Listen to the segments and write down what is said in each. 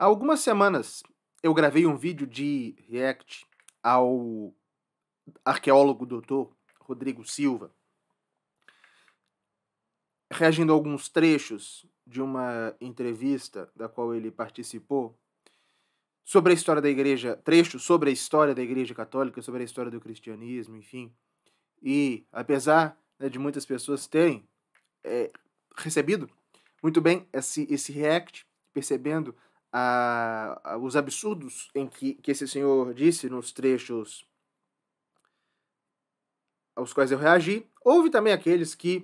Há algumas semanas eu gravei um vídeo de react ao arqueólogo doutor Rodrigo Silva, reagindo a alguns trechos de uma entrevista da qual ele participou sobre a história da igreja, trechos sobre a história da igreja católica, sobre a história do cristianismo, enfim. E apesar né, de muitas pessoas terem é, recebido muito bem esse, esse react, percebendo a, a, os absurdos em que, que esse senhor disse nos trechos aos quais eu reagi, houve também aqueles que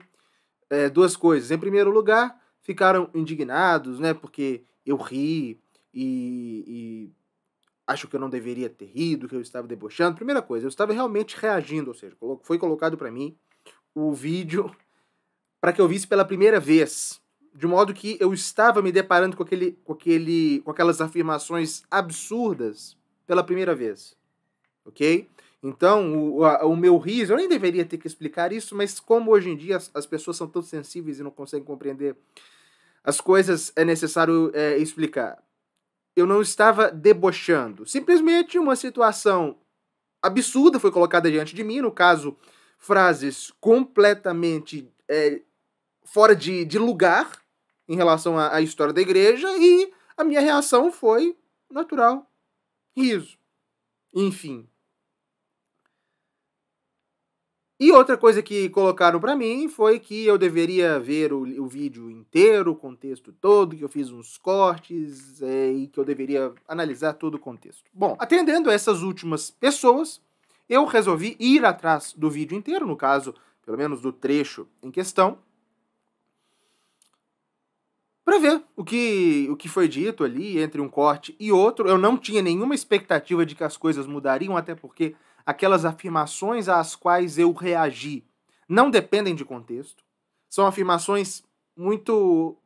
é, duas coisas. Em primeiro lugar, ficaram indignados, né, porque eu ri e, e acho que eu não deveria ter rido, que eu estava debochando. Primeira coisa, eu estava realmente reagindo, ou seja, foi colocado para mim o vídeo para que eu visse pela primeira vez de modo que eu estava me deparando com, aquele, com, aquele, com aquelas afirmações absurdas pela primeira vez. Ok? Então, o, o meu riso, eu nem deveria ter que explicar isso, mas como hoje em dia as, as pessoas são tão sensíveis e não conseguem compreender as coisas, é necessário é, explicar. Eu não estava debochando. Simplesmente uma situação absurda foi colocada diante de mim, no caso, frases completamente é, fora de, de lugar, em relação à, à história da igreja e a minha reação foi natural. Riso. Enfim. E outra coisa que colocaram para mim foi que eu deveria ver o, o, vídeo inteiro, o contexto todo, que eu fiz uns cortes é, e que eu deveria analisar todo o contexto. Bom, atendendo essas últimas pessoas, eu resolvi ir atrás do vídeo inteiro, no caso, pelo menos do trecho em questão, para ver o que, o que foi dito ali entre um corte e outro. Eu não tinha nenhuma expectativa de que as coisas mudariam, até porque aquelas afirmações às quais eu reagi não dependem de contexto. São afirmações muito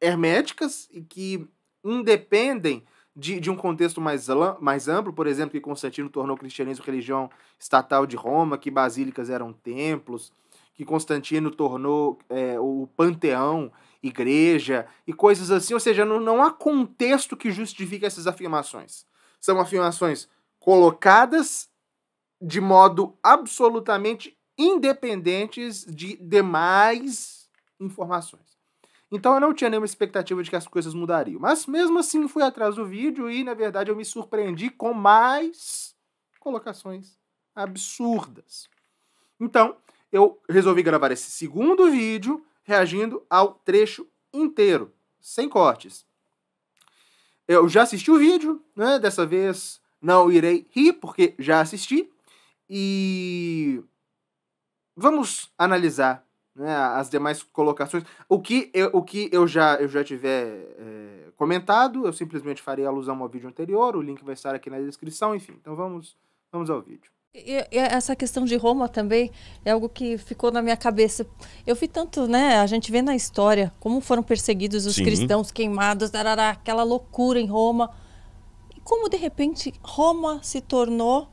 herméticas e que independem de, de um contexto mais, mais amplo, por exemplo, que Constantino tornou o cristianismo religião estatal de Roma, que basílicas eram templos, que Constantino tornou é, o panteão igreja e coisas assim, ou seja, não, não há contexto que justifique essas afirmações. São afirmações colocadas de modo absolutamente independentes de demais informações. Então eu não tinha nenhuma expectativa de que as coisas mudariam. Mas mesmo assim fui atrás do vídeo e, na verdade, eu me surpreendi com mais colocações absurdas. Então, eu resolvi gravar esse segundo vídeo reagindo ao trecho inteiro, sem cortes. Eu já assisti o vídeo, né? Dessa vez não irei rir, porque já assisti. E vamos analisar né, as demais colocações. O que eu, o que eu, já, eu já tiver é, comentado, eu simplesmente farei alusão ao vídeo anterior, o link vai estar aqui na descrição, enfim. Então vamos, vamos ao vídeo. E essa questão de Roma também é algo que ficou na minha cabeça. Eu vi tanto, né? A gente vê na história como foram perseguidos os Sim. cristãos, queimados, darará, aquela loucura em Roma. E como, de repente, Roma se tornou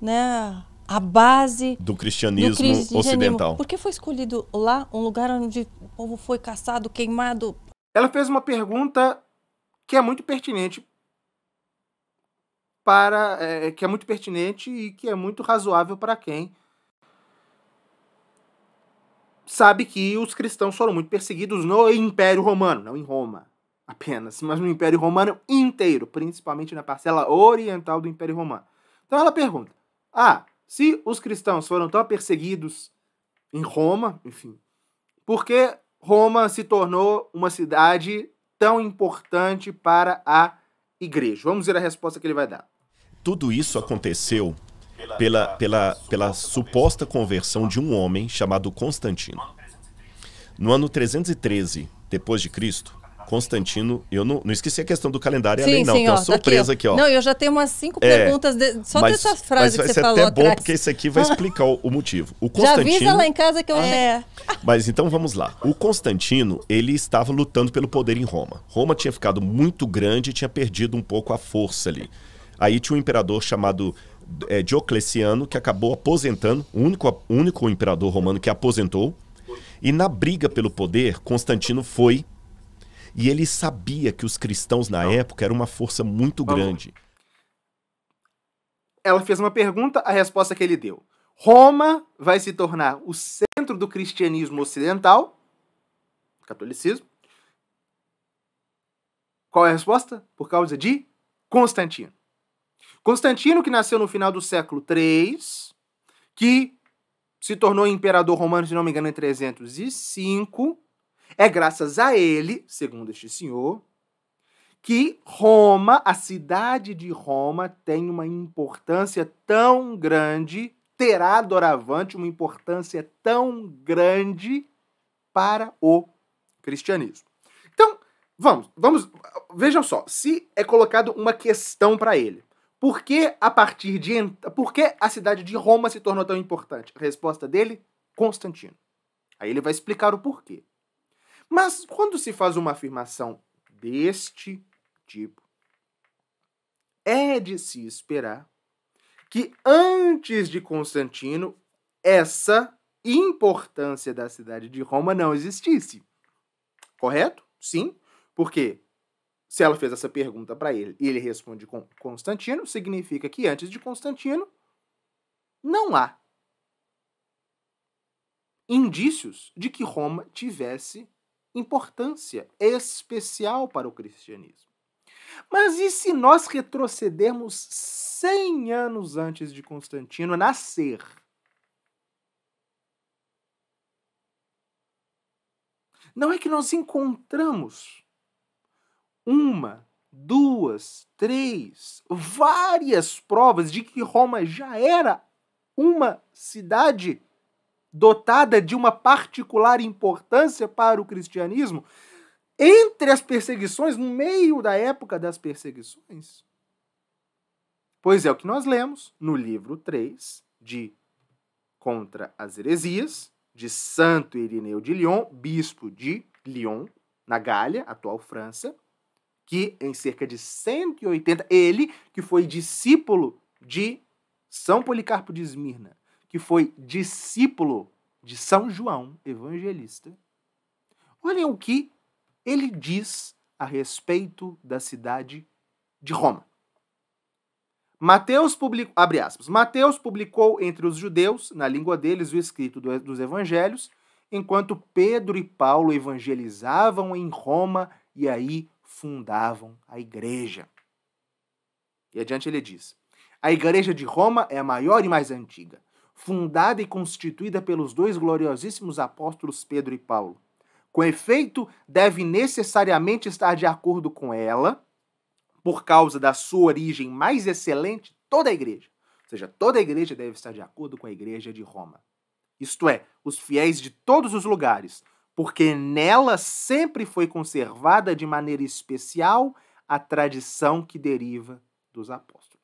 né, a base do cristianismo, do cristianismo ocidental. Por que foi escolhido lá um lugar onde o povo foi caçado, queimado? Ela fez uma pergunta que é muito pertinente para é, é, que é muito pertinente e que é muito razoável para quem sabe que os cristãos foram muito perseguidos no Império Romano, não em Roma apenas, mas no Império Romano inteiro, principalmente na parcela oriental do Império Romano. Então ela pergunta: ah, se os cristãos foram tão perseguidos em Roma, enfim, por que Roma se tornou uma cidade tão importante para a igreja? Vamos ver a resposta que ele vai dar. Tudo isso aconteceu pela, pela, pela suposta conversão de um homem chamado Constantino. No ano 313 depois de Cristo, Constantino, eu não, não esqueci a questão do calendário é sim, além, não. Sim, tem tá uma ó, tá surpresa aqui ó. aqui, ó. Não, eu já tenho umas cinco é, perguntas de, só mas, dessa frase mas que você falou. Mas é até bom porque isso aqui vai explicar o, o, motivo. O Constantino. Já avisa lá em casa que eu ah. é. Mas então vamos lá. O Constantino ele estava lutando pelo poder em Roma. Roma tinha ficado muito grande e tinha perdido um pouco a força ali. Aí tinha um imperador chamado é, Diocleciano, que acabou aposentando, o único, único imperador romano que aposentou. E na briga pelo poder, Constantino foi. E ele sabia que os cristãos na Não. época eram uma força muito Vamos. grande. Ela fez uma pergunta, a resposta que ele deu. Roma vai se tornar o centro do cristianismo ocidental, catolicismo. Qual é a resposta? Por causa de Constantino. Constantino, que nasceu no final do século III, que se tornou imperador romano, se não me engano, em 305, é graças a ele, segundo este senhor, que Roma, a cidade de Roma, tem uma importância tão grande, terá doravante uma importância tão grande para o cristianismo. Então, vamos, vamos, vejam só, se é colocado uma questão para ele. Por que a partir de por que a cidade de Roma se tornou tão importante? A resposta dele, Constantino. Aí ele vai explicar o porquê. Mas quando se faz uma afirmação deste tipo, é de se esperar que antes de Constantino essa importância da cidade de Roma não existisse. Correto? Sim, Por quê? Se ela fez essa pergunta para ele e ele responde com Constantino, significa que antes de Constantino não há indícios de que Roma tivesse importância especial para o cristianismo. Mas e se nós retrocedermos 100 anos antes de Constantino nascer? Não é que nós encontramos uma, duas, três, várias provas de que Roma já era uma cidade dotada de uma particular importância para o cristianismo, entre as perseguições, no meio da época das perseguições? Pois é o que nós lemos no livro 3 de Contra as Heresias, de Santo Irineu de Lyon, bispo de Lyon, na Gália, atual França, que em cerca de 180, ele, que foi discípulo de São Policarpo de Esmirna, que foi discípulo de São João Evangelista, olhem o que ele diz a respeito da cidade de Roma. Mateus publicou, abre aspas, Mateus publicou entre os judeus, na língua deles, o escrito do, dos evangelhos, enquanto Pedro e Paulo evangelizavam em Roma e aí fundavam a igreja. E adiante ele diz: A igreja de Roma é a maior e mais antiga, fundada e constituída pelos dois gloriosíssimos apóstolos Pedro e Paulo. Com efeito, deve necessariamente estar de acordo com ela, por causa da sua origem mais excelente, toda a igreja. Ou seja, toda a igreja deve estar de acordo com a igreja de Roma. Isto é, os fiéis de todos os lugares, porque nela sempre foi conservada de maneira especial a tradição que deriva dos apóstolos.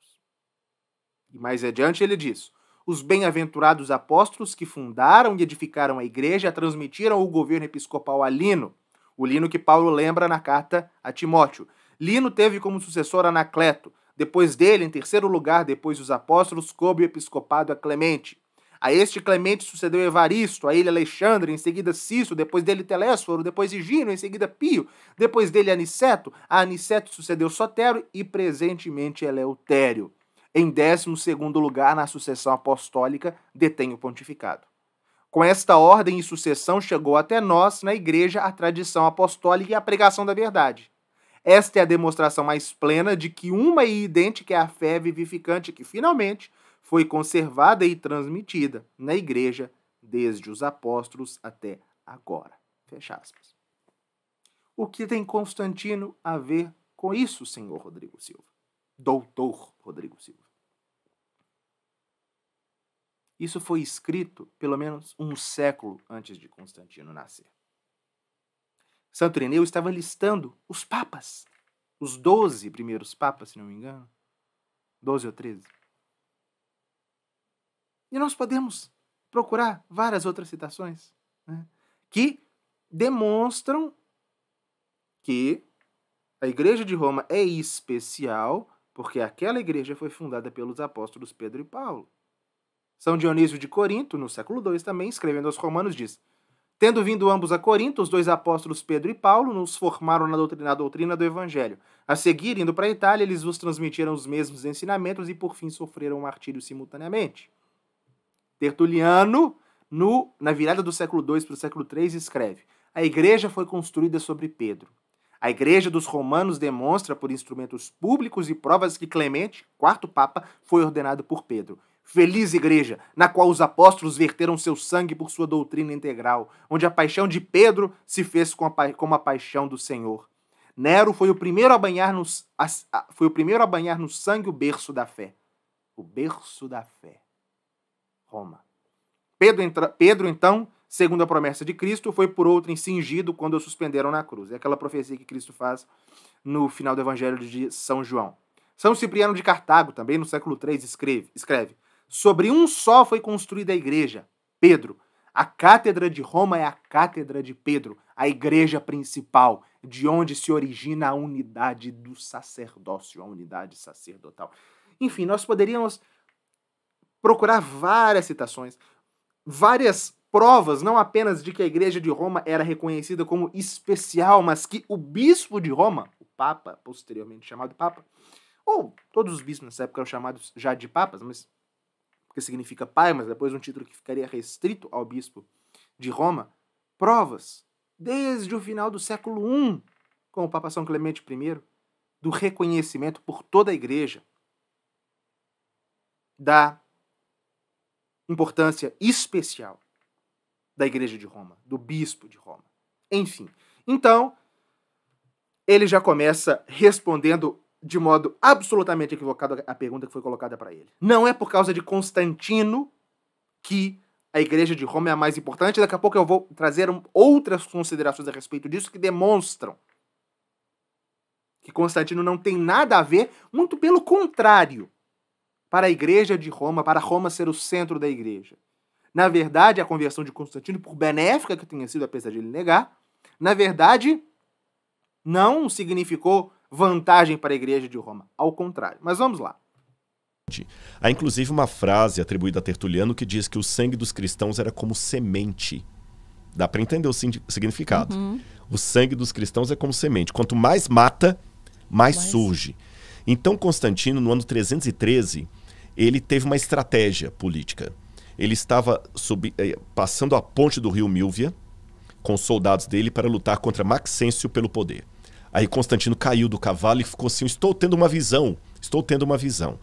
E mais adiante ele diz: os bem-aventurados apóstolos que fundaram e edificaram a igreja transmitiram o governo episcopal a Lino, o Lino que Paulo lembra na carta a Timóteo. Lino teve como sucessor Anacleto, depois dele, em terceiro lugar, depois dos apóstolos, coube o episcopado a Clemente. A este Clemente sucedeu Evaristo, a ele Alexandre, em seguida Cício, depois dele Telésforo, depois Higino, em seguida Pio, depois dele Aniceto, a Aniceto sucedeu Sotero e presentemente Eleutério. É em 12 lugar na sucessão apostólica, detém o pontificado. Com esta ordem e sucessão chegou até nós, na Igreja, a tradição apostólica e a pregação da verdade. Esta é a demonstração mais plena de que uma e idêntica é a fé vivificante que, finalmente, foi conservada e transmitida na Igreja desde os apóstolos até agora. Fecha aspas. O que tem Constantino a ver com isso, senhor Rodrigo Silva? Doutor Rodrigo Silva. Isso foi escrito pelo menos um século antes de Constantino nascer. Santo Ireneu estava listando os papas, os doze primeiros papas, se não me engano, doze ou treze. E nós podemos procurar várias outras citações né, que demonstram que a Igreja de Roma é especial porque aquela igreja foi fundada pelos apóstolos Pedro e Paulo. São Dionísio de Corinto, no século II também, escrevendo aos Romanos, diz: Tendo vindo ambos a Corinto, os dois apóstolos Pedro e Paulo nos formaram na doutrina, na doutrina do Evangelho. A seguir, indo para a Itália, eles nos transmitiram os mesmos ensinamentos e por fim sofreram martírio simultaneamente. Tertuliano, no, na virada do século II para o século III, escreve: A igreja foi construída sobre Pedro. A igreja dos romanos demonstra por instrumentos públicos e provas que Clemente, quarto papa, foi ordenado por Pedro. Feliz igreja, na qual os apóstolos verteram seu sangue por sua doutrina integral, onde a paixão de Pedro se fez com a, como a paixão do Senhor. Nero foi o primeiro a banhar a, a, foi o primeiro a banhar no sangue o berço da fé. O berço da fé. Roma. Pedro, entra... Pedro, então, segundo a promessa de Cristo, foi por outrem cingido quando o suspenderam na cruz. É aquela profecia que Cristo faz no final do Evangelho de São João. São Cipriano de Cartago, também no século III, escreve, escreve: Sobre um só foi construída a igreja, Pedro. A cátedra de Roma é a cátedra de Pedro, a igreja principal, de onde se origina a unidade do sacerdócio, a unidade sacerdotal. Enfim, nós poderíamos procurar várias citações, várias provas, não apenas de que a igreja de Roma era reconhecida como especial, mas que o bispo de Roma, o Papa, posteriormente chamado Papa, ou todos os bispos nessa época eram chamados já de papas, mas porque significa pai, mas depois um título que ficaria restrito ao bispo de Roma, provas desde o final do século I com o Papa São Clemente I do reconhecimento por toda a igreja da importância especial da Igreja de Roma, do bispo de Roma. Enfim, então, ele já começa respondendo de modo absolutamente equivocado a pergunta que foi colocada para ele. Não é por causa de Constantino que a igreja de Roma é a mais importante. Daqui a pouco eu vou trazer outras considerações a respeito disso que demonstram que Constantino não tem nada a ver, muito pelo contrário para a igreja de Roma, para Roma ser o centro da igreja. Na verdade, a conversão de Constantino, por benéfica que tenha sido, apesar de ele negar, na verdade, não significou vantagem para a igreja de Roma. Ao contrário. Mas vamos lá. Há inclusive uma frase atribuída a Tertuliano que diz que o sangue dos cristãos era como semente. Dá para entender o significado. Uhum. O sangue dos cristãos é como semente. Quanto mais mata, mais, mais surge. Então, Constantino, no ano 313, ele teve uma estratégia política. Ele estava sub, eh, passando a ponte do rio Milvia com soldados dele para lutar contra Maxêncio pelo poder. Aí Constantino caiu do cavalo e ficou assim: estou tendo uma visão, estou tendo uma visão.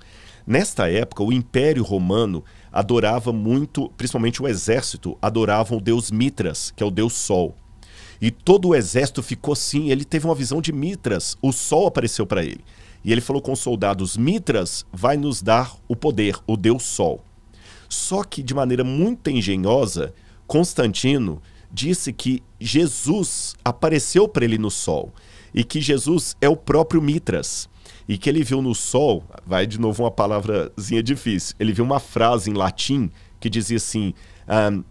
Nesta época, o Império Romano adorava muito, principalmente o exército, adoravam o deus Mitras, que é o deus Sol. E todo o exército ficou assim, ele teve uma visão de Mitras, o Sol apareceu para ele. E ele falou com os soldados: Mitras vai nos dar o poder, o Deus Sol. Só que, de maneira muito engenhosa, Constantino disse que Jesus apareceu para ele no Sol e que Jesus é o próprio Mitras. E que ele viu no Sol, vai de novo uma palavrazinha difícil, ele viu uma frase em latim que dizia assim: um,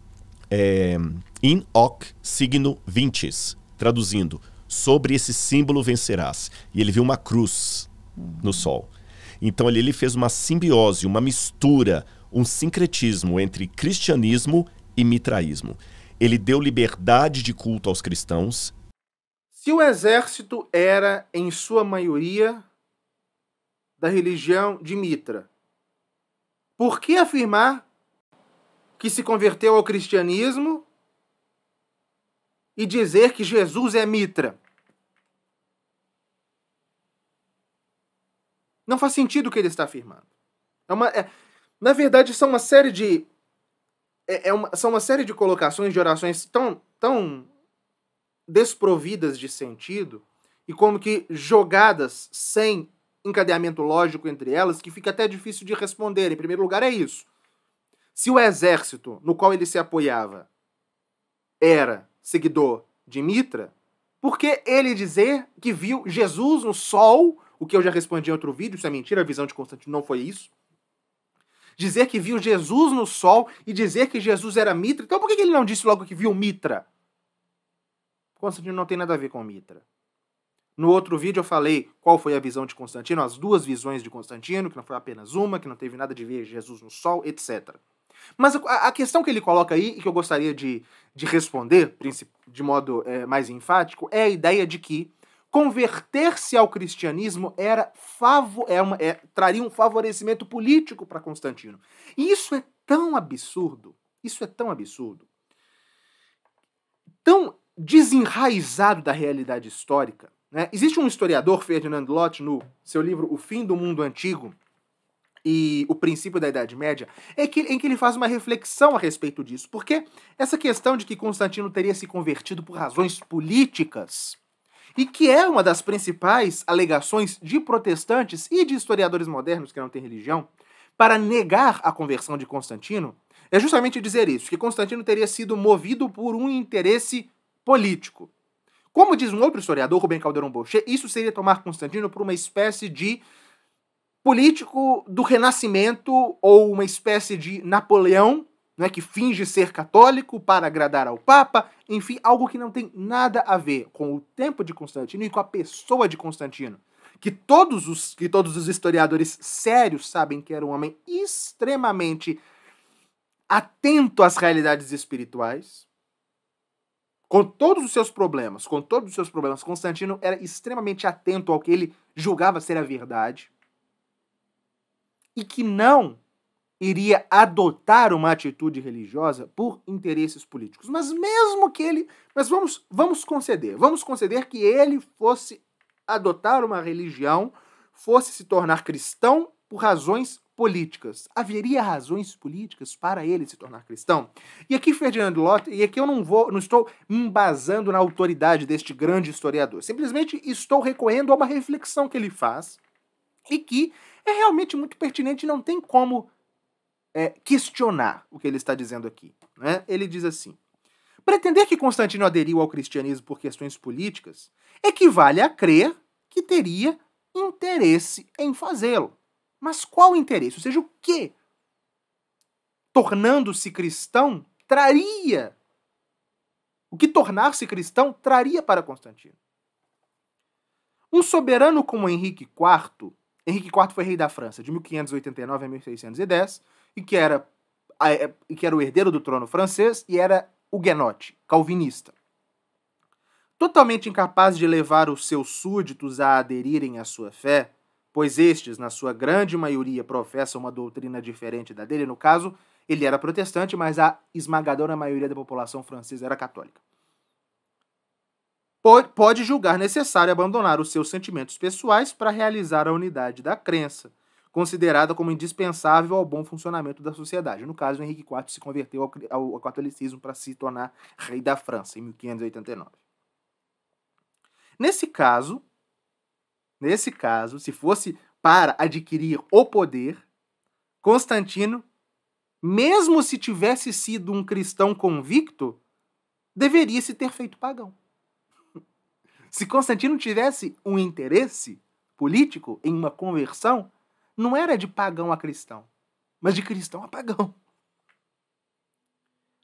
é, eh, In hoc signo vintis, traduzindo, sobre esse símbolo vencerás. E ele viu uma cruz no Sol. Então ali ele fez uma simbiose, uma mistura, um sincretismo entre cristianismo e mitraísmo. Ele deu liberdade de culto aos cristãos. Se o exército era, em sua maioria, da religião de Mitra, por que afirmar que se converteu ao cristianismo e dizer que Jesus é Mitra? Não faz sentido o que ele está afirmando. É uma, é, na verdade, são uma série de. É, é, uma, são uma série de colocações, de orações tão, tão desprovidas de sentido e como que jogadas sem encadeamento lógico entre elas que fica até difícil de responder. Em primeiro lugar, é isso. Se o exército no qual ele se apoiava era seguidor de Mitra, por que ele dizer que viu Jesus no sol o que eu já respondi em outro vídeo, isso é mentira, a visão de Constantino não foi isso. Dizer que viu Jesus no sol e dizer que Jesus era Mitra. Então por que ele não disse logo que viu Mitra? Constantino não tem nada a ver com Mitra. No outro vídeo eu falei qual foi a visão de Constantino, as duas visões de Constantino, que não foi apenas uma, que não teve nada de ver Jesus no sol, etc. Mas a, questão que ele coloca aí, e que eu gostaria de, de responder de modo é, mais enfático, é a ideia de que converter-se ao cristianismo era, é uma, é, traria um favorecimento político para Constantino. E isso é tão absurdo, isso é tão absurdo, tão desenraizado da realidade histórica. Né? Existe um historiador, Ferdinand Lott, no seu livro O Fim do Mundo Antigo, e o princípio da Idade Média, é que, em que ele faz uma reflexão a respeito disso. Porque essa questão de que Constantino teria se convertido por razões políticas e que é uma das principais alegações de protestantes e de historiadores modernos que não têm religião para negar a conversão de Constantino, é justamente dizer isso, que Constantino teria sido movido por um interesse político. Como diz um outro historiador, Rubem Calderon Boucher, isso seria tomar Constantino por uma espécie de político do Renascimento ou uma espécie de Napoleão é que finge ser católico para agradar ao Papa, enfim, algo que não tem nada a ver com o tempo de Constantino e com a pessoa de Constantino. Que todos os, que todos os historiadores sérios sabem que era um homem extremamente atento às realidades espirituais, com todos os seus problemas, com todos os seus problemas, Constantino era extremamente atento ao que ele julgava ser a verdade e que não iria adotar uma atitude religiosa por interesses políticos. Mas mesmo que ele, mas vamos vamos conceder, vamos conceder que ele fosse adotar uma religião, fosse se tornar cristão por razões políticas. Haveria razões políticas para ele se tornar cristão? E aqui Ferdinando Lotte, e aqui eu não vou, não estou embasando na autoridade deste grande historiador. Simplesmente estou recorrendo a uma reflexão que ele faz e que é realmente muito pertinente, não tem como é, questionar o que ele está dizendo aqui. Né? Ele diz assim: pretender que Constantino aderiu ao cristianismo por questões políticas equivale a crer que teria interesse em fazê-lo. Mas qual interesse? Ou seja, o que, tornando-se cristão, traria? O que tornar-se cristão traria para Constantino? Um soberano como Henrique IV, Henrique IV foi rei da França de 1589 a 1610, e que era, é, que era o herdeiro do trono francês e era huguenote, calvinista. Totalmente incapaz de levar os seus súditos a aderirem à sua fé, pois estes, na sua grande maioria, professam uma doutrina diferente da dele, no caso, ele era protestante, mas a esmagadora maioria da população francesa era católica. Pode julgar necessário abandonar os seus sentimentos pessoais para realizar a unidade da crença considerada como indispensável ao bom funcionamento da sociedade. No caso, Henrique IV se converteu ao, ao, ao catolicismo para se tornar rei da França em 1589. Nesse caso, nesse caso, se fosse para adquirir o poder, Constantino, mesmo se tivesse sido um cristão convicto, deveria se ter feito pagão. Se Constantino tivesse um interesse político em uma conversão, não era de pagão a cristão, mas de cristão a pagão.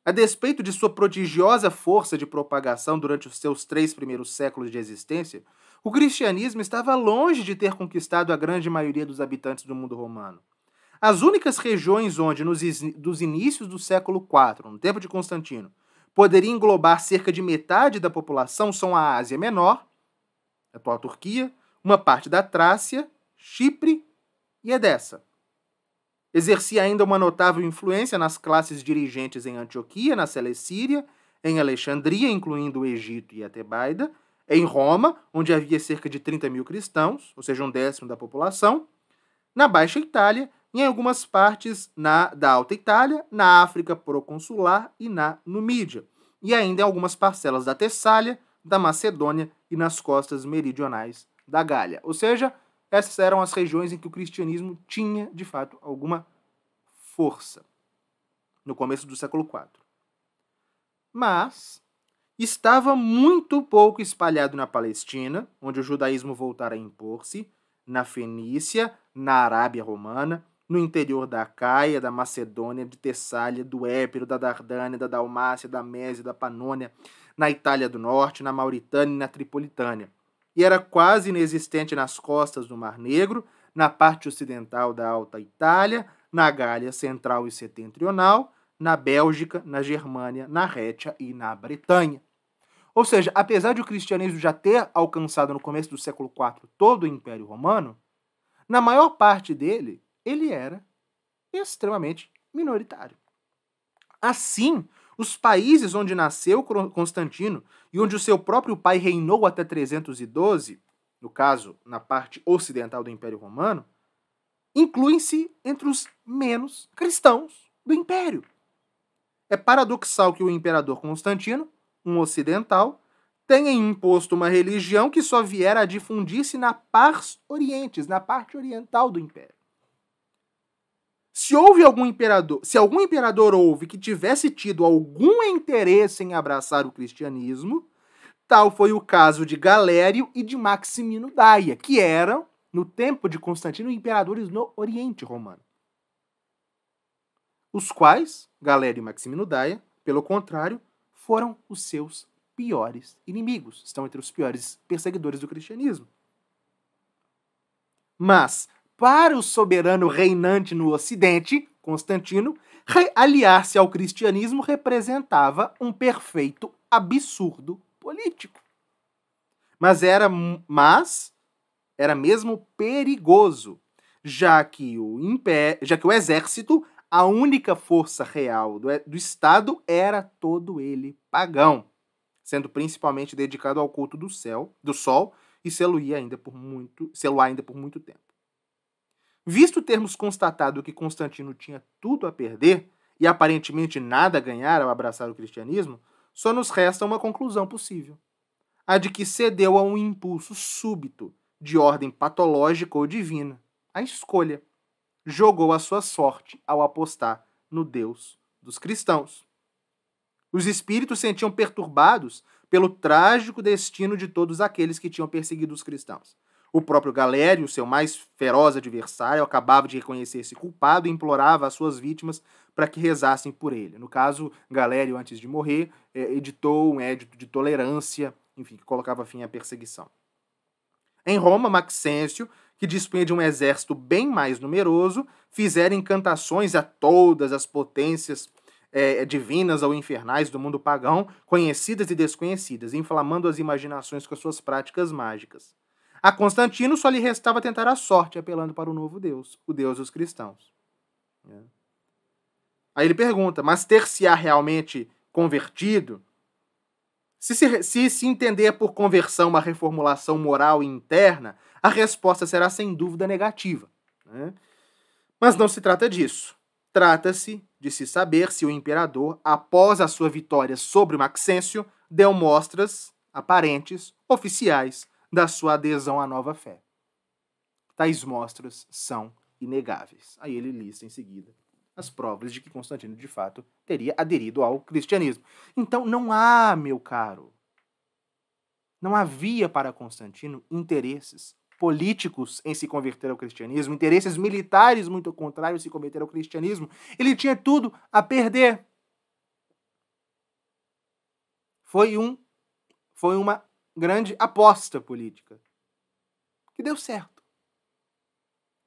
A despeito de sua prodigiosa força de propagação durante os seus três primeiros séculos de existência, o cristianismo estava longe de ter conquistado a grande maioria dos habitantes do mundo romano. As únicas regiões onde, nos dos inícios do século IV, no tempo de Constantino, poderia englobar cerca de metade da população são a Ásia Menor, a atual Turquia, uma parte da Trácia, Chipre e é dessa. Exercia ainda uma notável influência nas classes dirigentes em Antioquia, na Celesíria, em Alexandria, incluindo o Egito e a Tebaida, em Roma, onde havia cerca de 30 mil cristãos, ou seja, um décimo da população, na Baixa Itália e em algumas partes na, da Alta Itália, na África proconsular e na Numídia, e ainda em algumas parcelas da Tessália, da Macedônia e nas costas meridionais da Gália. Ou seja, essas eram as regiões em que o cristianismo tinha, de fato, alguma força, no começo do século IV. Mas estava muito pouco espalhado na Palestina, onde o judaísmo voltara a impor-se, na Fenícia, na Arábia Romana, no interior da Caia, da Macedônia, de Tessália, do Épiro, da Dardânia, da Dalmácia, da Mésia, da Panônia, na Itália do Norte, na Mauritânia e na Tripolitânia e era quase inexistente nas costas do Mar Negro, na parte ocidental da Alta Itália, na Gália Central e Setentrional, na Bélgica, na Germânia, na Rétia e na Bretanha. Ou seja, apesar de o cristianismo já ter alcançado no começo do século IV todo o Império Romano, na maior parte dele, ele era extremamente minoritário. Assim, os países onde nasceu Constantino e onde o seu próprio pai reinou até 312, no caso, na parte ocidental do Império Romano, incluem-se entre os menos cristãos do Império. É paradoxal que o imperador Constantino, um ocidental, tenha imposto uma religião que só viera a difundir-se na pars orientes, na parte oriental do Império se houve algum imperador, se algum imperador houve que tivesse tido algum interesse em abraçar o cristianismo, tal foi o caso de Galério e de Maximino Daia, que eram, no tempo de Constantino, imperadores no Oriente Romano. Os quais, Galério e Maximino Daia, pelo contrário, foram os seus piores inimigos, estão entre os piores perseguidores do cristianismo. Mas para o soberano reinante no Ocidente, Constantino, aliar-se ao cristianismo representava um perfeito absurdo político. Mas era, mas era mesmo perigoso, já que o já que o exército, a única força real do, é, do Estado era todo ele pagão, sendo principalmente dedicado ao culto do céu, do sol, e selo ainda por muito, selo ainda por muito tempo. Visto termos constatado que Constantino tinha tudo a perder e aparentemente nada a ganhar ao abraçar o cristianismo, só nos resta uma conclusão possível: a de que cedeu a um impulso súbito, de ordem patológica ou divina, a escolha. Jogou a sua sorte ao apostar no Deus dos cristãos. Os espíritos sentiam perturbados pelo trágico destino de todos aqueles que tinham perseguido os cristãos. O próprio Galério, seu mais feroz adversário, acabava de reconhecer-se culpado e implorava às suas vítimas para que rezassem por ele. No caso, Galério, antes de morrer, eh, editou um édito de tolerância, enfim, que colocava fim à perseguição. Em Roma, Maxêncio, que dispunha de um exército bem mais numeroso, fizera encantações a todas as potências é, divinas ou infernais do mundo pagão, conhecidas e desconhecidas, inflamando as imaginações com as suas práticas mágicas. A Constantino só lhe restava tentar a sorte apelando para o novo Deus, o Deus dos cristãos. É. Aí ele pergunta: mas ter-se-á realmente convertido? Se se, se se entender por conversão uma reformulação moral interna, a resposta será sem dúvida negativa. Né? Mas não se trata disso. Trata-se de se saber se o imperador, após a sua vitória sobre Maxêncio, deu mostras aparentes, oficiais, da sua adesão à nova fé. Tais mostras são inegáveis. Aí ele lista em seguida as provas de que Constantino de fato teria aderido ao cristianismo. Então não há, meu caro, não havia para Constantino interesses políticos em se converter ao cristianismo, interesses militares muito contrários se converter ao cristianismo. Ele tinha tudo a perder. Foi um foi uma grande aposta política. Que deu certo.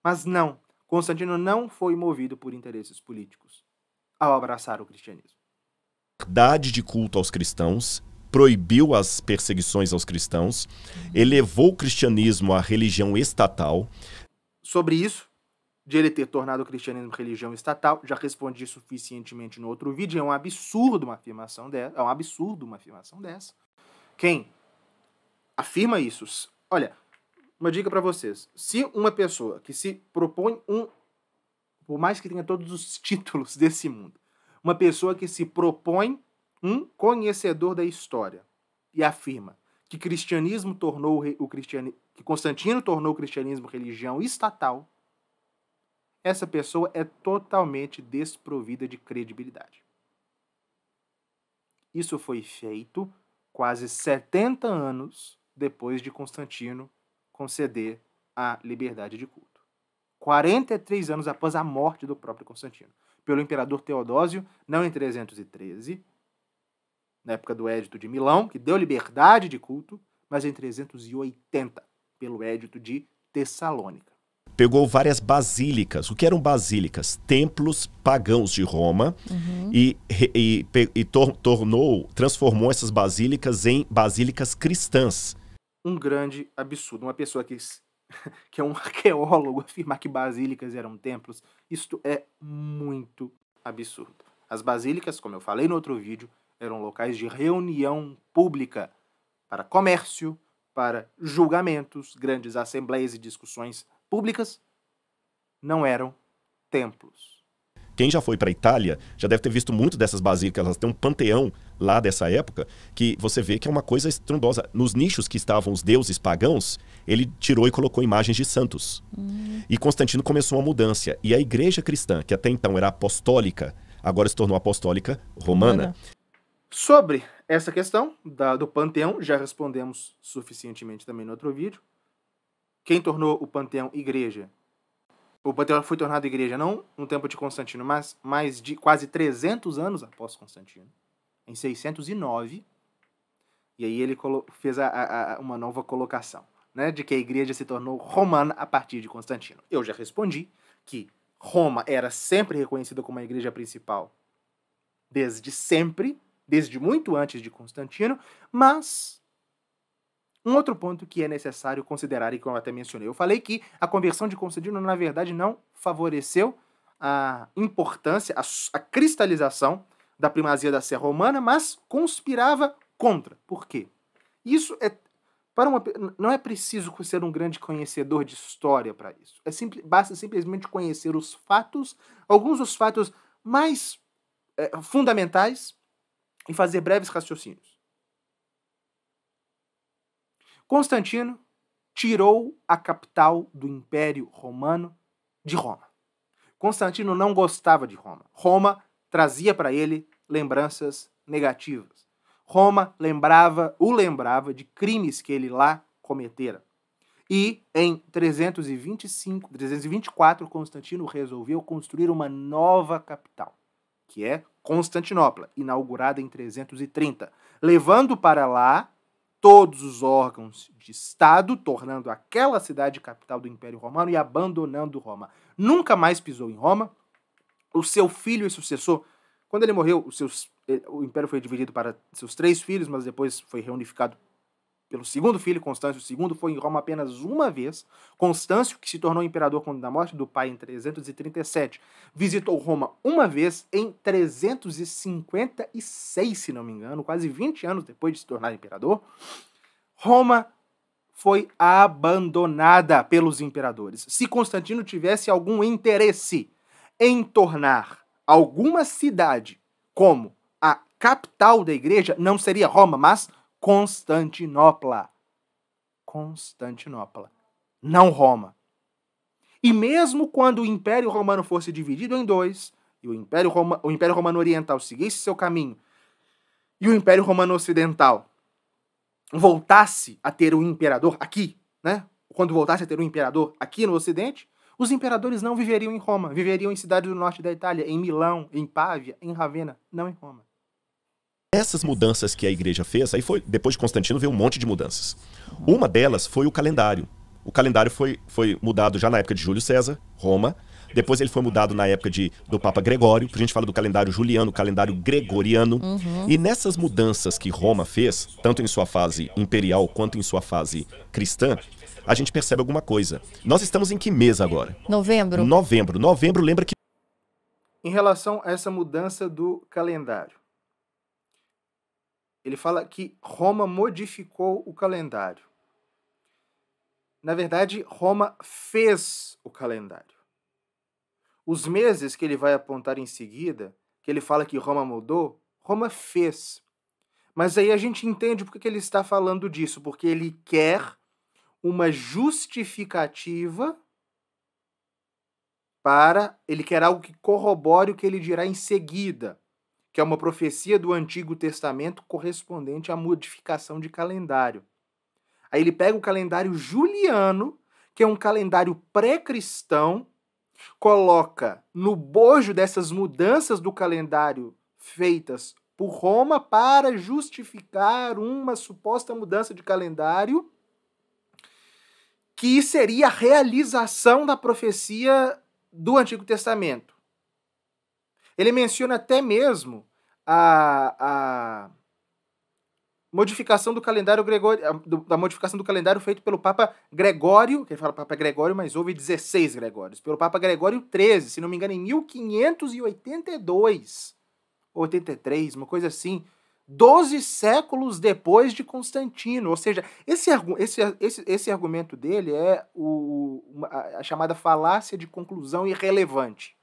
Mas não, Constantino não foi movido por interesses políticos ao abraçar o cristianismo. Verdade de culto aos cristãos, proibiu as perseguições aos cristãos, elevou o cristianismo à religião estatal. Sobre isso, de ele ter tornado o cristianismo religião estatal, já respondi suficientemente no outro vídeo, é um absurdo uma afirmação dessa, é um absurdo uma afirmação dessa. Quem afirma isso. Olha, uma dica para vocês. Se uma pessoa que se propõe um. Por mais que tenha todos os títulos desse mundo, uma pessoa que se propõe um conhecedor da história e afirma que cristianismo tornou o Cristian, que Constantino tornou o cristianismo religião estatal, essa pessoa é totalmente desprovida de credibilidade. Isso foi feito quase 70 anos depois de Constantino conceder a liberdade de culto. 43 anos após a morte do próprio Constantino, pelo imperador Teodósio, não em 313, na época do Édito de Milão, que deu liberdade de culto, mas em 380, pelo Édito de Tessalônica. Pegou várias basílicas. O que eram basílicas? Templos pagãos de Roma uhum. e, e, e, e tor tornou, transformou essas basílicas em basílicas cristãs um grande absurdo. Uma pessoa que, que é um arqueólogo afirmar que basílicas eram templos, isto é muito absurdo. As basílicas, como eu falei no outro vídeo, eram locais de reunião pública para comércio, para julgamentos, grandes assembleias e discussões públicas. Não eram templos. Quem já foi para a Itália já deve ter visto muito dessas basílicas. Elas têm um panteão lá dessa época que você vê que é uma coisa estrondosa. Nos nichos que estavam os deuses pagãos, ele tirou e colocou imagens de santos. Uhum. E Constantino começou uma mudança. E a igreja cristã, que até então era apostólica, agora se tornou apostólica romana. Sobre essa questão da, do panteão, já respondemos suficientemente também no outro vídeo. Quem tornou o panteão igreja o Panteão foi tornado igreja não no tempo de Constantino, mas mais de quase 300 anos após Constantino, em 609. E aí ele fez a, a, a uma nova colocação, né, de que a igreja se tornou romana a partir de Constantino. Eu já respondi que Roma era sempre reconhecida como a igreja principal desde sempre, desde muito antes de Constantino, mas um outro ponto que é necessário considerar e que eu até mencionei, eu falei que a conversão de Constantino, na verdade, não favoreceu a importância, a, a cristalização da primazia da Serra Romana, mas conspirava contra. Por quê? Isso é para uma, não é preciso ser um grande conhecedor de história para isso. É simples, basta simplesmente conhecer os fatos, alguns dos fatos mais é, fundamentais, e fazer breves raciocínios. Constantino tirou a capital do Império Romano de Roma. Constantino não gostava de Roma. Roma trazia para ele lembranças negativas. Roma lembrava, o lembrava de crimes que ele lá cometera. E em 325, 324, Constantino resolveu construir uma nova capital, que é Constantinopla, inaugurada em 330, levando para lá todos os órgãos de Estado, tornando aquela cidade capital do Império Romano e abandonando Roma. Nunca mais pisou em Roma. O seu filho e sucessor, quando ele morreu, seus, eh, o império foi dividido para seus três filhos, mas depois foi reunificado pelo segundo filho, Constâncio II, foi em Roma apenas uma vez. Constâncio, que se tornou imperador quando da morte do pai em 337, visitou Roma uma vez em 356, se não me engano, quase 20 anos depois de se tornar imperador. Roma foi abandonada pelos imperadores. Se Constantino tivesse algum interesse em tornar alguma cidade como a capital da igreja, não seria Roma, mas Constantinopla. Constantinopla, não Roma. E mesmo quando o Império Romano fosse dividido em dois, e o Império, Roma, o Império Romano Oriental seguisse seu caminho, e o Império Romano Ocidental voltasse a ter um imperador aqui, né? Quando voltasse a ter um imperador aqui no Ocidente, os imperadores não viveriam em Roma, viveriam em cidades do norte da Itália, em Milão, em Pávia, em Ravenna, não em Roma. Essas mudanças que a igreja fez, aí foi, depois de Constantino veio um monte de mudanças. Uma delas foi o calendário. O calendário foi, foi mudado já na época de Júlio César, Roma. Depois ele foi mudado na época de, do Papa Gregório. A gente fala do calendário juliano, calendário gregoriano. Uhum. E nessas mudanças que Roma fez, tanto em sua fase imperial quanto em sua fase cristã, a gente percebe alguma coisa. Nós estamos em que mês agora? Novembro. Novembro. Novembro lembra que. Em relação a essa mudança do calendário, ele fala que Roma modificou o calendário. Na verdade, Roma fez o calendário. Os meses que ele vai apontar em seguida, que ele fala que Roma mudou, Roma fez. Mas aí a gente entende porque que ele está falando disso, porque ele quer uma justificativa para. Ele quer algo que corrobore o que ele dirá em seguida que é uma profecia do Antigo Testamento correspondente à modificação de calendário. Aí ele pega o calendário juliano, que é um calendário pré-cristão, coloca no bojo dessas mudanças do calendário feitas por Roma para justificar uma suposta mudança de calendário que seria a realização da profecia do Antigo Testamento. Ele menciona até mesmo a, a modificação do calendário Gregório, da modificação do calendário feito pelo Papa Gregório, que ele fala Papa Gregório, mas houve 16 Gregórios, pelo Papa Gregório XIII, se não me engano, em 1582 ou 83, uma coisa assim, doze séculos depois de Constantino. Ou seja, esse, esse, esse, esse argumento dele é o, a chamada falácia de conclusão irrelevante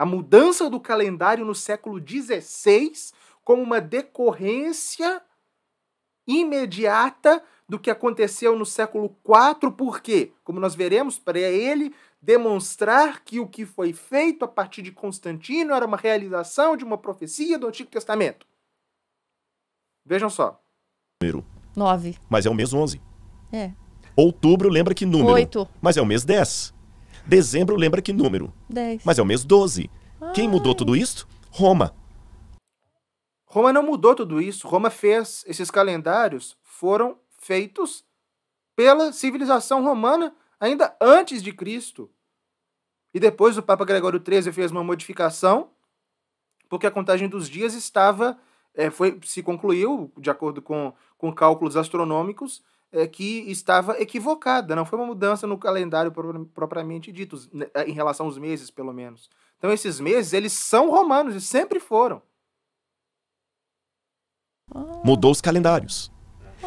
a mudança do calendário no século XVI como uma decorrência imediata do que aconteceu no século IV, porque, como nós veremos, para ele demonstrar que o que foi feito a partir de Constantino era uma realização de uma profecia do Antigo Testamento. Vejam só. Número 9. Mas é o mês 11. É. Outubro, lembra que número? 8. Mas é o mês 10. Dezembro lembra que número? 10. Mas é o mês 12. Ai. Quem ah. mudou tudo isso? Roma. Roma não mudou tudo isso. Roma fez esses calendários foram feitos pela civilização romana ainda antes de Cristo. E depois o Papa Gregório XIII fez uma modificação, porque a contagem dos dias estava é, foi se concluiu de acordo com, com cálculos astronômicos é, que estava equivocada, não foi uma mudança no calendário propriamente dito, né, é, em relação aos meses, pelo menos. Então, esses meses, eles são romanos e sempre foram. Mudou os calendários.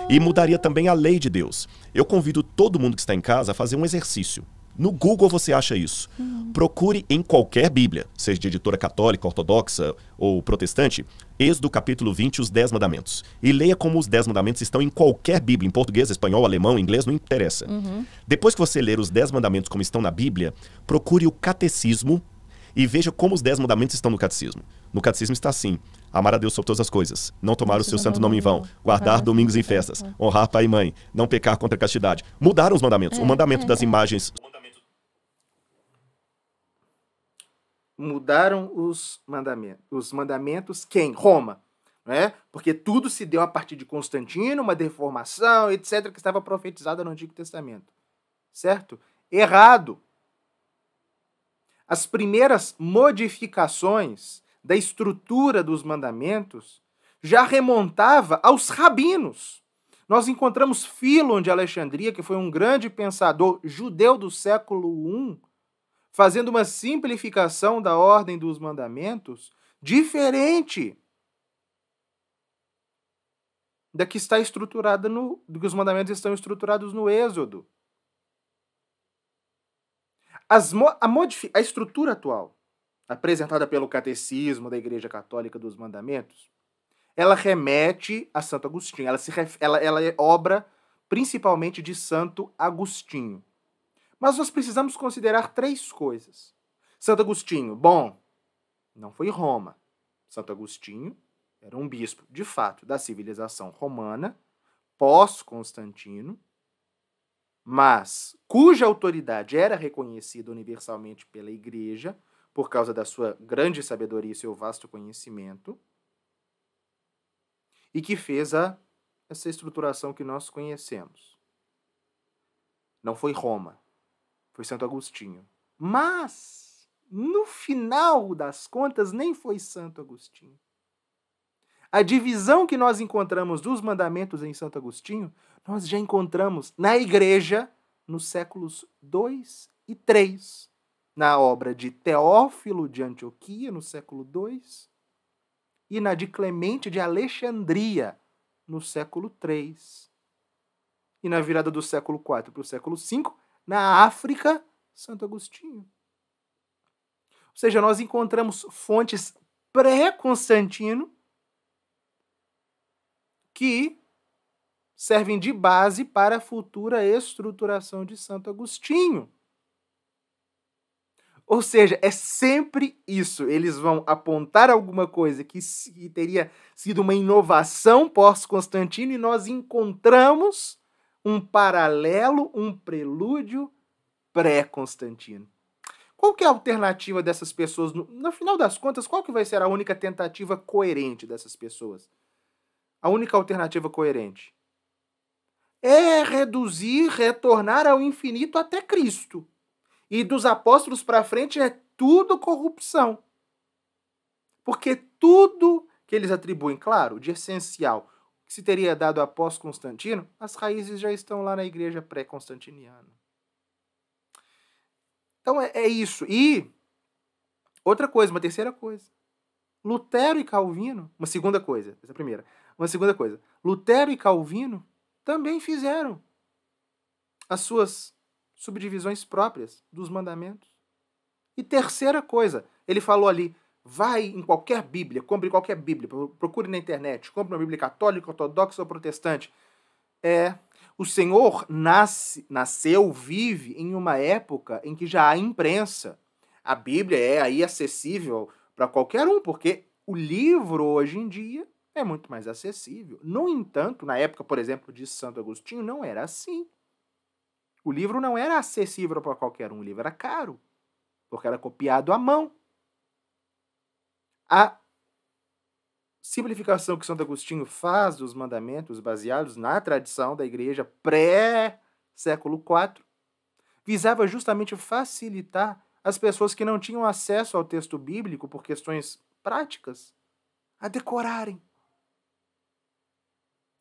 E mudaria também a lei de Deus. Eu convido todo mundo que está em casa a fazer um exercício. No Google você acha isso. Uhum. Procure em qualquer Bíblia, seja de editora católica, ortodoxa ou protestante, ex do capítulo 20, os 10 mandamentos. E leia como os 10 mandamentos estão em qualquer Bíblia, em português, espanhol, alemão, inglês, não interessa. Uhum. Depois que você ler os 10 mandamentos como estão na Bíblia, procure o catecismo e veja como os 10 mandamentos estão no catecismo. No catecismo está assim: amar a Deus sobre todas as coisas, não tomar o seu santo nome em vão, guardar domingos em festas, honrar pai e mãe, não pecar contra a castidade. Mudaram os mandamentos. O é, mandamento é, das é. imagens mudaram os mandamentos, os mandamentos quem? Roma, né? Porque tudo se deu a partir de Constantino, uma deformação, etc, que estava profetizada no Antigo Testamento. Certo? Errado. As primeiras modificações da estrutura dos mandamentos já remontava aos rabinos. Nós encontramos Filon de Alexandria, que foi um grande pensador judeu do século I, fazendo uma simplificação da ordem dos mandamentos diferente da que está estruturada no do que os mandamentos estão estruturados no Êxodo. Mo, a, a estrutura atual, apresentada pelo Catecismo da Igreja Católica dos Mandamentos, ela remete a Santo Agostinho, ela, se, ela, ela é obra principalmente de Santo Agostinho. Mas nós precisamos considerar três coisas. Santo Agostinho, bom, não foi Roma. Santo Agostinho era um bispo, de fato, da civilização romana, pós-Constantino, mas cuja autoridade era reconhecida universalmente pela Igreja, por causa da sua grande sabedoria e seu vasto conhecimento, e que fez a, essa estruturação que nós conhecemos. Não foi Roma foi Santo Agostinho. Mas, no final das contas, nem foi Santo Agostinho. A divisão que nós encontramos dos mandamentos em Santo Agostinho, nós já encontramos na igreja nos séculos 2 e 3, na obra de Teófilo de Antioquia, no século 2, e na de Clemente de Alexandria, no século 3. E na virada do século 4 para o século 5, na África, Santo Agostinho. Ou seja, nós encontramos fontes pré-Constantino que servem de base para a futura estruturação de Santo Agostinho. Ou seja, é sempre isso. Eles vão apontar alguma coisa que, teria sido uma inovação pós-Constantino e nós encontramos um paralelo, um prelúdio pré-Constantino. Qual que é a alternativa dessas pessoas? No, no final das contas, qual que vai ser a única tentativa coerente dessas pessoas? A única alternativa coerente é reduzir, retornar ao infinito até Cristo. E dos apóstolos para frente é tudo corrupção. Porque tudo que eles atribuem, claro, de essencial que se teria dado após Constantino, as raízes já estão lá na igreja pré-constantiniana. Então é, é isso. E outra coisa, uma terceira coisa. Lutero e Calvino, uma segunda coisa, essa é a primeira. Uma segunda coisa. Lutero e Calvino também fizeram as suas subdivisões próprias dos mandamentos. E terceira coisa, ele falou ali: Vai em qualquer Bíblia, compre qualquer Bíblia, procure na internet, compre uma Bíblia católica, ortodoxa ou protestante. É, o Senhor nasce, nasceu, vive em uma época em que já há imprensa. A Bíblia é aí acessível para qualquer um, porque o livro hoje em dia é muito mais acessível. No entanto, na época, por exemplo, de Santo Agostinho, não era assim. O livro não era acessível para qualquer um, o livro era caro, porque era copiado à mão. A simplificação que Santo Agostinho faz dos mandamentos baseados na tradição da igreja pré-século IV visava justamente facilitar as pessoas que não tinham acesso ao texto bíblico por questões práticas a decorarem.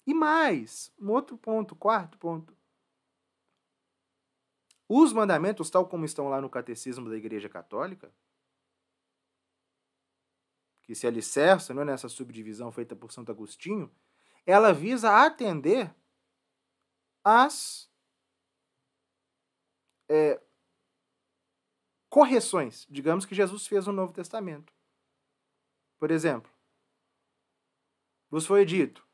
E mais, um outro ponto, quarto ponto. Os mandamentos, tal como estão lá no Catecismo da Igreja Católica, que se alicerça né, nessa subdivisão feita por Santo Agostinho, ela visa atender às é, correções, digamos, que Jesus fez no Novo Testamento. Por exemplo, vos foi dito: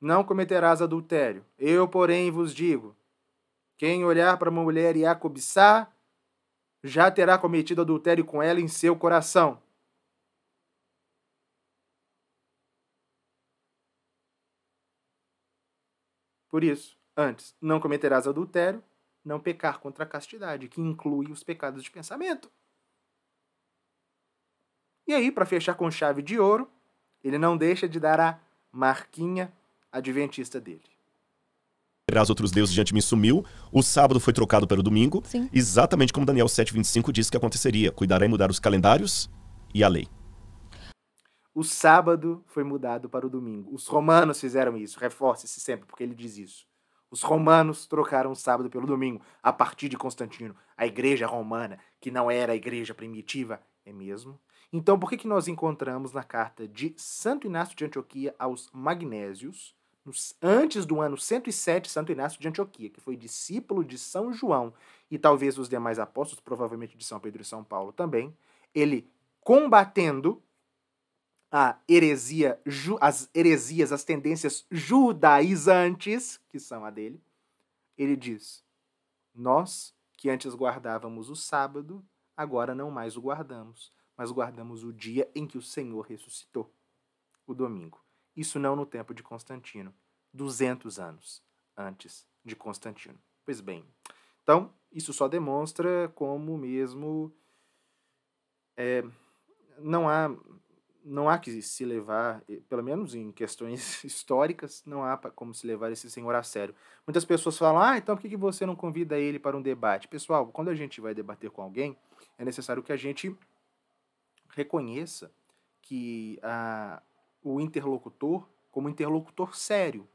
não cometerás adultério. Eu, porém, vos digo: quem olhar para uma mulher e a cobiçar, já terá cometido adultério com ela em seu coração. Por isso, antes, não cometerás adultério, não pecar contra a castidade, que inclui os pecados de pensamento. E aí, para fechar com chave de ouro, ele não deixa de dar a marquinha adventista dele. Terás outros deuses diante de mim sumiu. O sábado foi trocado pelo domingo. Sim. Exatamente como Daniel 7,25 disse que aconteceria. em mudar os calendários e a lei. O sábado foi mudado para o domingo. Os romanos fizeram isso, reforce-se sempre, porque ele diz isso. Os romanos trocaram o sábado pelo domingo, a partir de Constantino, a igreja romana, que não era a igreja primitiva, é mesmo? Então, por que, que nós encontramos na carta de Santo Inácio de Antioquia aos Magnésios, nos, antes do ano 107, Santo Inácio de Antioquia, que foi discípulo de São João e talvez os demais apóstolos, provavelmente de São Pedro e São Paulo também, ele combatendo a heresia, as heresias, as tendências judaizantes, que são a dele, ele diz: Nós que antes guardávamos o sábado, agora não mais o guardamos, mas guardamos o dia em que o Senhor ressuscitou, o domingo. Isso não no tempo de Constantino, 200 anos antes de Constantino. Pois bem, então isso só demonstra como mesmo é, não há não há que se levar, pelo menos em questões históricas, não há como se levar esse senhor a sério. Muitas pessoas falam, ah, então por que você não convida ele para um debate? Pessoal, quando a gente vai debater com alguém, é necessário que a gente reconheça que a, ah, o interlocutor como interlocutor sério.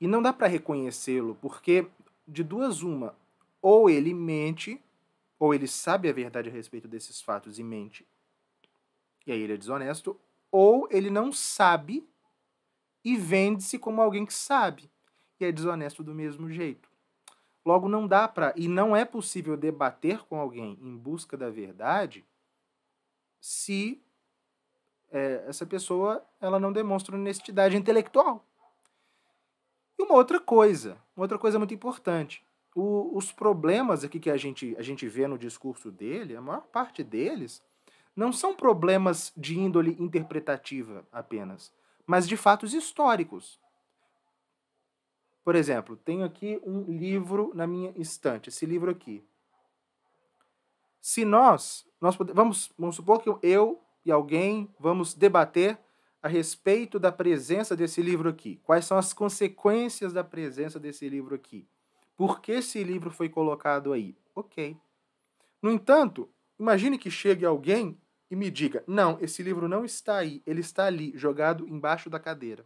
E não dá para reconhecê-lo, porque de duas uma, ou ele mente, ou ele sabe a verdade a respeito desses fatos e mente, e aí ele é desonesto, ou ele não sabe e vende-se como alguém que sabe e é desonesto do mesmo jeito. Logo, não dá para e não é possível debater com alguém em busca da verdade se é, essa pessoa ela não demonstra honestidade intelectual. E uma outra coisa, uma outra coisa muito importante. O, os problemas aqui que a gente, a gente vê no discurso dele, a maior parte deles não são problemas de índole interpretativa apenas, mas de fatos históricos. Por exemplo, tenho aqui um livro na minha estante, esse livro aqui. Se nós, nós podemos, vamos, vamos supor que eu e alguém vamos debater a respeito da presença desse livro aqui. Quais são as consequências da presença desse livro aqui? Por que esse livro foi colocado aí? Ok. No entanto, imagine que chegue alguém e me diga: não, esse livro não está aí, ele está ali, jogado embaixo da cadeira.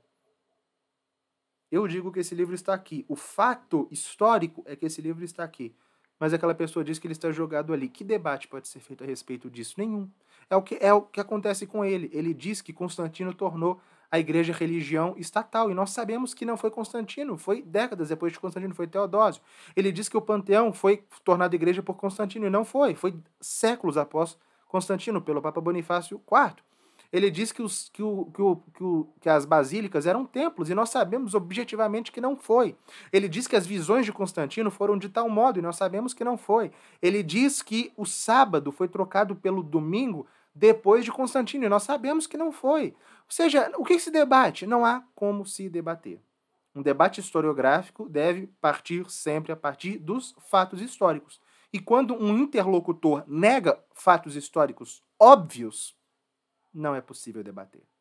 Eu digo que esse livro está aqui. O fato histórico é que esse livro está aqui. Mas aquela pessoa diz que ele está jogado ali. Que debate pode ser feito a respeito disso? Nenhum. É o que, é o que acontece com ele. Ele diz que Constantino tornou a igreja religião estatal. E nós sabemos que não foi Constantino, foi décadas depois de Constantino, foi Teodósio. Ele diz que o panteão foi tornado igreja por Constantino, e não foi. Foi séculos após Constantino, pelo Papa Bonifácio IV. Ele diz que, os, que, o, que, o, que, o, que as basílicas eram templos, e nós sabemos objetivamente que não foi. Ele diz que as visões de Constantino foram de tal modo, e nós sabemos que não foi. Ele diz que o sábado foi trocado pelo domingo depois de Constantino, e nós sabemos que não foi. Ou seja, o que se debate? Não há como se debater. Um debate historiográfico deve partir sempre a partir dos fatos históricos. E quando um interlocutor nega fatos históricos óbvios, não é possível debater.